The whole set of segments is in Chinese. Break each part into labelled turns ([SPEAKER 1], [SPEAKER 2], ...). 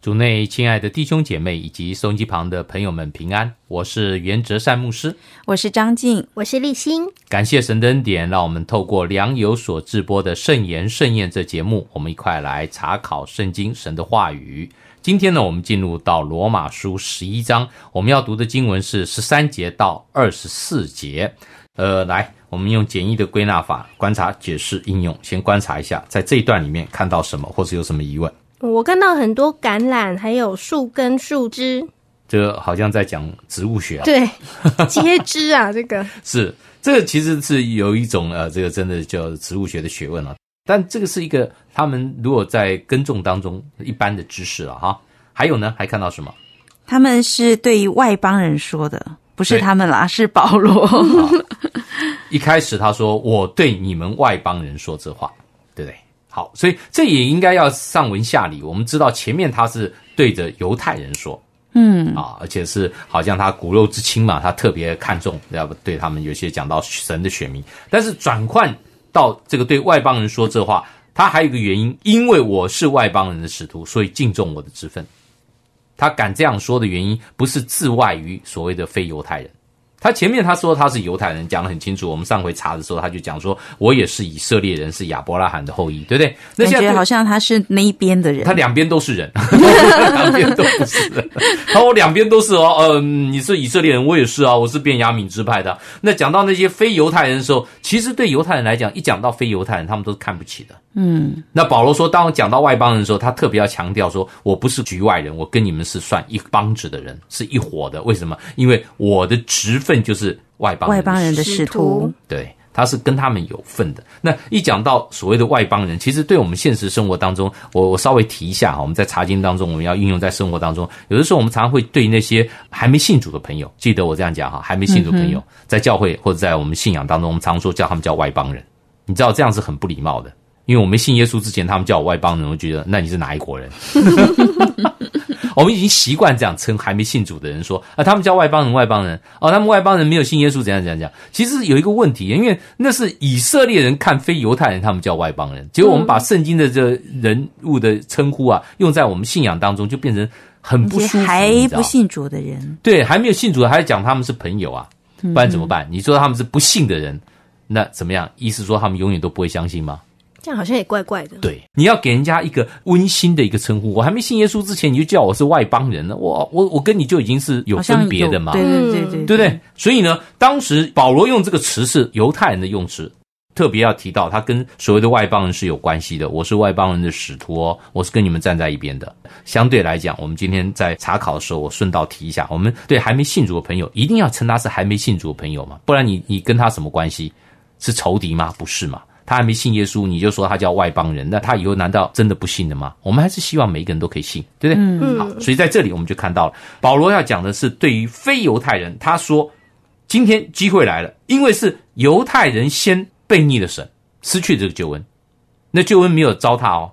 [SPEAKER 1] 主内亲爱的弟兄姐妹以及收音机旁的朋友们平安，我是袁哲善牧师，
[SPEAKER 2] 我是张静，我是立新。
[SPEAKER 1] 感谢神的恩典，让我们透过良友所志播的《圣言盛宴》这节目，我们一块来查考圣经神的话语。今天呢，我们进入到罗马书十一章，我们要读的经文是十三节到二十四节。呃，来，我们用简易的归纳法，观察、解释、应用。先观察一下，在这一段里面看到什么，或者有什么疑问？
[SPEAKER 3] 我看到很多橄榄，还有树根、树枝，
[SPEAKER 1] 这好像在讲植物学啊。对，
[SPEAKER 3] 接枝啊，这个
[SPEAKER 1] 是这个其实是有一种呃，这个真的叫植物学的学问啊。但这个是一个他们如果在耕种当中一般的知识了哈。还有呢，还看到什么？
[SPEAKER 2] 他们是对外邦人说的，不是他们啦，是保罗。
[SPEAKER 1] 一开始他说：“我对你们外邦人说这话，对不对？”好，所以这也应该要上文下理。我们知道前面他是对着犹太人说，嗯啊，而且是好像他骨肉之亲嘛，他特别看重，要不对他们有些讲到神的选民，但是转换。到这个对外邦人说这话，他还有一个原因，因为我是外邦人的使徒，所以敬重我的职分。他敢这样说的原因，不是自外于所谓的非犹太人。他前面他说他是犹太人，讲的很清楚。我们上回查的时候，他就讲说，我也是以色列人，是亚伯拉罕的后裔，对不对？感觉好
[SPEAKER 2] 像他是那一边的人，他两
[SPEAKER 1] 边都是人，两边都是人。他说两边都是哦，呃，你是以色列人，我也是啊，我是变雅敏支派的。那讲到那些非犹太人的时候，其实对犹太人来讲，一讲到非犹太人，他们都是看不起的。嗯，那保罗说，当讲到外邦人的时候，他特别要强调说，我不是局外人，我跟你们是算一帮子的人，是一伙的。为什么？因为我的职。份就是外邦外邦人的使徒，对，他是跟他们有份的。那一讲到所谓的外邦人，其实对我们现实生活当中，我我稍微提一下哈，我们在查经当中，我们要应用在生活当中。有的时候我们常常会对那些还没信主的朋友，记得我这样讲哈，还没信主朋友在教会或者在我们信仰当中，我们常说叫他们叫外邦人，你知道这样是很不礼貌的，因为我们信耶稣之前，他们叫我外邦人，我觉得那你是哪一国人？我们已经习惯这样称还没信主的人说啊，他们叫外邦人，外邦人哦，他们外邦人没有信耶稣，怎样怎样讲？其实有一个问题，因为那是以色列人看非犹太人，他们叫外邦人。结果我们把圣经的这人物的称呼啊，用在我们信仰当中，就变成很不舒服。还不信
[SPEAKER 2] 主的人，
[SPEAKER 1] 对，还没有信主的，还讲他们是朋友啊，不然怎么办？你说他们是不信的人，那怎么样？意思说他们永远都不会相信吗？
[SPEAKER 3] 好像也怪怪的。对，
[SPEAKER 1] 你要给人家一个温馨的一个称呼。我还没信耶稣之前，你就叫我是外邦人了。我我我跟你就已经是有分别的嘛。对对对对，对不对？所以呢，当时保罗用这个词是犹太人的用词，特别要提到他跟所谓的外邦人是有关系的。我是外邦人的使徒，我是跟你们站在一边的。相对来讲，我们今天在查考的时候，我顺道提一下，我们对还没信主的朋友，一定要称他是还没信主的朋友嘛，不然你你跟他什么关系？是仇敌吗？不是吗？他还没信耶稣，你就说他叫外邦人，那他以后难道真的不信了吗？我们还是希望每一个人都可以信，对不对？好，所以在这里我们就看到了，保罗要讲的是对于非犹太人，他说今天机会来了，因为是犹太人先背逆了神，失去这个救恩，那救恩没有糟蹋哦，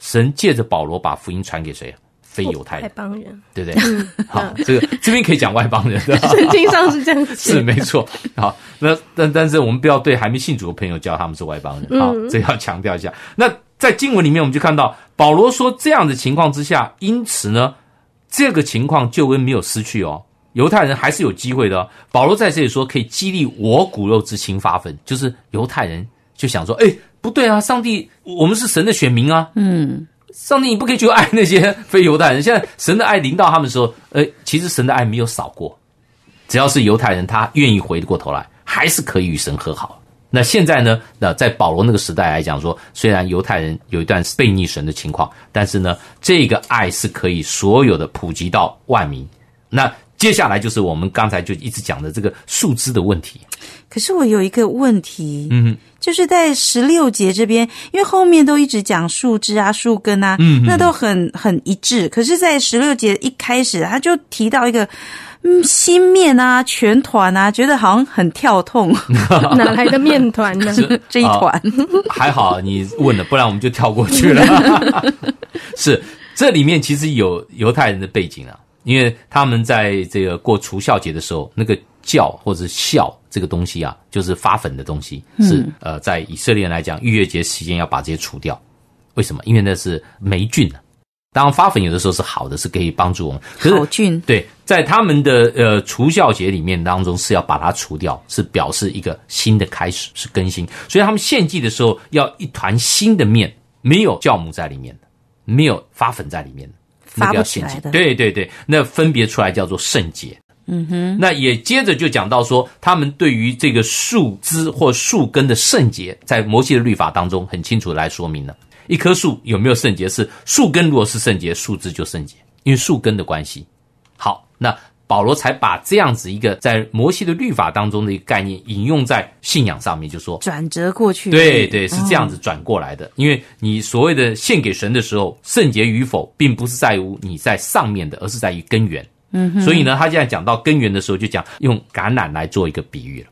[SPEAKER 1] 神借着保罗把福音传给谁？非犹太外邦人，对不对？好，这个这边可以讲外邦人，圣经上是
[SPEAKER 3] 这样子，是没
[SPEAKER 1] 错。好，那但但是我们不要对还没信主的朋友叫他们是外邦人啊，这要强调一下。那在经文里面，我们就看到保罗说，这样的情况之下，因此呢，这个情况救恩没有失去哦，犹太人还是有机会的。保罗在这里说，可以激励我骨肉之亲发奋，就是犹太人就想说，哎，不对啊，上帝，我们是神的选民啊，嗯。上帝，你不可以去爱那些非犹太人。现在，神的爱临到他们的时候，呃，其实神的爱没有少过，只要是犹太人，他愿意回过头来，还是可以与神和好。那现在呢？那在保罗那个时代来讲，说虽然犹太人有一段被逆神的情况，但是呢，这个爱是可以所有的普及到万民。那接下来就是我们刚才就一直讲的这个树枝的问题。可是我
[SPEAKER 2] 有一个问题，嗯。就是在十六节这边，因为后面都一直讲树枝啊、树根啊，嗯，那都很很一致。可是，在十六节一开始，他就提到一个新面啊、全团啊，觉得好像很跳痛，哪来的面团呢？这一团
[SPEAKER 1] 还好，你问了，不然我们就跳过去了。是这里面其实有犹太人的背景啊，因为他们在这个过除孝节的时候，那个。酵或者是笑这个东西啊，就是发粉的东西，是呃，在以色列人来讲，逾越节期间要把这些除掉。为什么？因为那是霉菌啊。当然，发粉有的时候是好的，是可以帮助我们。好菌对，在他们的呃除酵节里面当中是要把它除掉，是表示一个新的开始，是更新。所以他们献祭的时候要一团新的面，没有酵母在里面的，没有发粉在里面的，不要献祭。对对对，那分别出来叫做圣洁。嗯哼，那也接着就讲到说，他们对于这个树枝或树根的圣洁，在摩西的律法当中很清楚来说明了。一棵树有没有圣洁，是树根如果是圣洁，树枝就圣洁，因为树根的关系。好，那保罗才把这样子一个在摩西的律法当中的一个概念引用在信仰上面，就说转折过去，对对，是这样子转过来的。因为你所谓的献给神的时候，圣洁与否，并不是在于你在上面的，而是在于根源。所以呢，他现在讲到根源的时候，就讲用橄榄来做一个比喻了。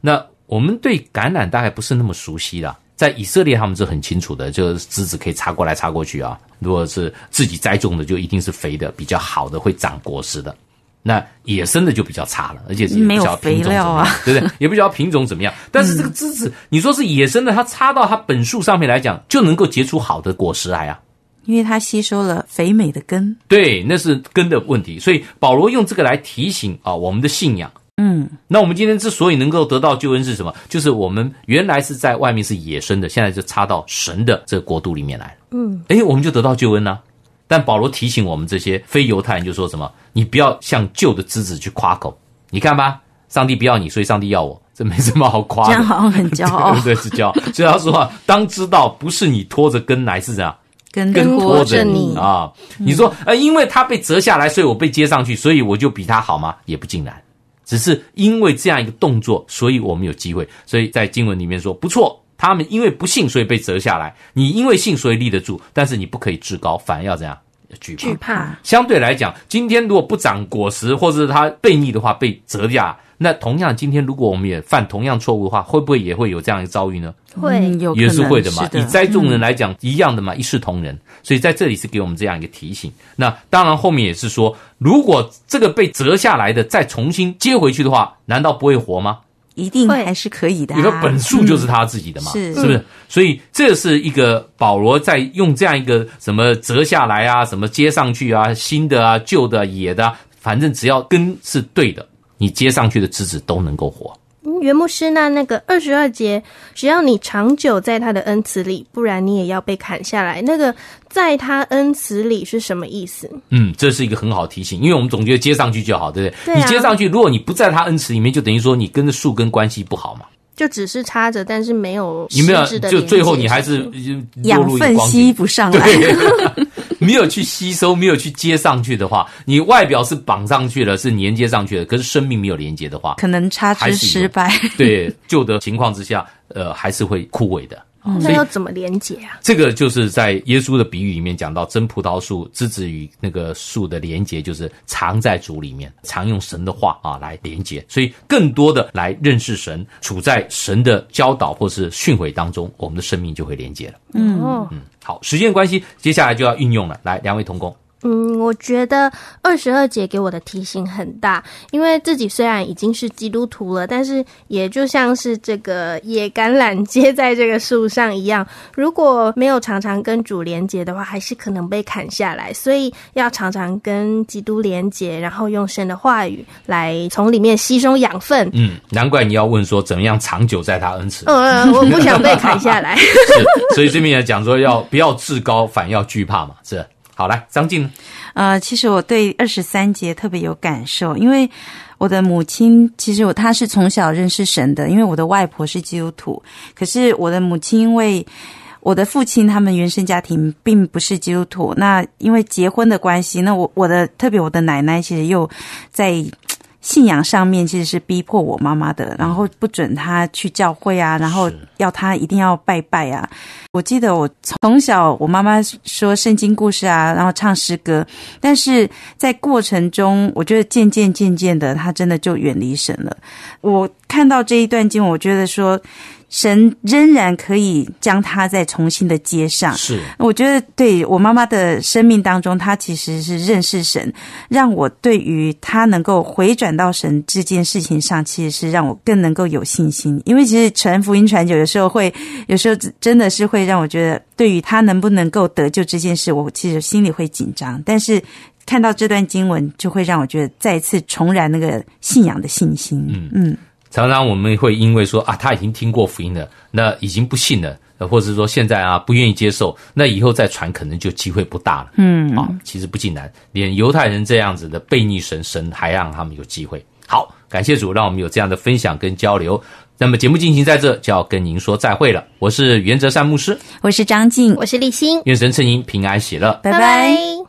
[SPEAKER 1] 那我们对橄榄大概不是那么熟悉的，在以色列他们是很清楚的，就是枝子可以插过来插过去啊。如果是自己栽种的，就一定是肥的、比较好的，会长果实的。那野生的就比较差了，而且比较品种怎么样，对不对？也比较品种怎么样？但是这个枝子，你说是野生的，它插到它本树上面来讲，就能够结出好的果实来啊。
[SPEAKER 2] 因为它吸收了肥美的根，
[SPEAKER 1] 对，那是根的问题。所以保罗用这个来提醒啊，我们的信仰。嗯，那我们今天之所以能够得到救恩是什么？就是我们原来是在外面是野生的，现在就插到神的这个国度里面来嗯，哎，我们就得到救恩呢。但保罗提醒我们这些非犹太人，就说什么？你不要向旧的枝子去夸口。你看吧，上帝不要你，所以上帝要我，这没什么好夸。这样好像
[SPEAKER 2] 很骄傲，
[SPEAKER 1] 对，是骄傲。所以他说啊，当知道不是你拖着根来，是这样。
[SPEAKER 2] 跟跟拖着你
[SPEAKER 1] 啊！你说呃，因为他被折下来，所以我被接上去，所以我就比他好吗？也不尽然，只是因为这样一个动作，所以我们有机会。所以在经文里面说，不错，他们因为不信，所以被折下来；你因为信，所以立得住。但是你不可以至高，反而要怎样？惧怕，相对来讲，今天如果不长果实，或者是它被逆的话被折价，那同样今天如果我们也犯同样错误的话，会不会也会有这样一个遭遇呢？会，也是会的嘛。以栽种人来讲一样的嘛，一视同仁。所以在这里是给我们这样一个提醒。那当然后面也是说，如果这个被折下来的再重新接回去的话，难道不会活吗？
[SPEAKER 2] 一定还是可以
[SPEAKER 1] 的，有个本树就是他自己的嘛，是是不是？所以这是一个保罗在用这样一个什么折下来啊，什么接上去啊，新的啊，旧的、野的，反正只要根是对的，你接上去的枝子都能够活。
[SPEAKER 3] 原牧师那那个二十二节，只要你长久在他的恩慈里，不然你也要被砍下来。那个在他恩慈里是什么意思？
[SPEAKER 1] 嗯，这是一个很好提醒，因为我们总觉得接上去就好，对不对？你接上去，如果你不在他恩慈里面，就等于说你跟树根关系不好嘛，
[SPEAKER 3] 就只是插着，但是没有。你们要就最后你还
[SPEAKER 1] 是养分吸
[SPEAKER 3] 不上
[SPEAKER 2] 来。
[SPEAKER 1] 没有去吸收，没有去接上去的话，你外表是绑上去了，是连接上去了，可是生命没有连接的话，可
[SPEAKER 2] 能差之失败。
[SPEAKER 1] 对旧的情况之下，呃，还是会枯萎的。
[SPEAKER 3] 那要怎么连接啊？
[SPEAKER 1] 这个就是在耶稣的比喻里面讲到，真葡萄树枝子与那个树的连接，就是藏在主里面，常用神的话啊来连接。所以，更多的来认识神，处在神的教导或是训诲当中，我们的生命就会连接了。嗯嗯，好，时间关系，接下来就要运用了。来，两位同工。
[SPEAKER 3] 嗯，我觉得二十二节给我的提醒很大，因为自己虽然已经是基督徒了，但是也就像是这个野橄榄接 在这个树上一样，如果没有常常跟主连接的话，还是可能被砍下来。所以要常常跟基督连接，然后用神的话语来从里面吸收养分。
[SPEAKER 1] 嗯，难怪你要问说怎样长久在他恩嗯
[SPEAKER 2] 呃，我不想被砍下来。是，
[SPEAKER 1] 所以这边也讲说要不要自高，反要惧怕嘛，是。好来，张静，
[SPEAKER 2] 呃，其实我对二十三节特别有感受，因为我的母亲其实我她是从小认识神的，因为我的外婆是基督徒，可是我的母亲因为我的父亲他们原生家庭并不是基督徒，那因为结婚的关系，那我我的特别我的奶奶其实又在。信仰上面其实是逼迫我妈妈的，然后不准她去教会啊，然后要她一定要拜拜啊。我记得我从小我妈妈说圣经故事啊，然后唱诗歌，但是在过程中，我觉得渐渐渐渐的，她真的就远离神了。我看到这一段经我觉得说。神仍然可以将他再重新的接上。是，我觉得对我妈妈的生命当中，她其实是认识神，让我对于她能够回转到神这件事情上，其实是让我更能够有信心。因为其实传福音传久，有时候会，有时候真的是会让我觉得，对于他能不能够得救这件事，我其实心里会紧张。但是看到这段经文，就会让我觉得再次重燃那个信仰的信心。嗯。
[SPEAKER 1] 常常我们会因为说啊，他已经听过福音了，那已经不信了，或者说现在啊不愿意接受，那以后再传可能就机会不大了。嗯，啊，其实不尽然，连犹太人这样子的背逆神，神还让他们有机会。好，感谢主让我们有这样的分享跟交流。那么节目进行在这就要跟您说再会了。我是袁哲善牧师，我是张
[SPEAKER 3] 静，我是立新，
[SPEAKER 1] 愿神赐您平安喜乐，拜
[SPEAKER 3] 拜。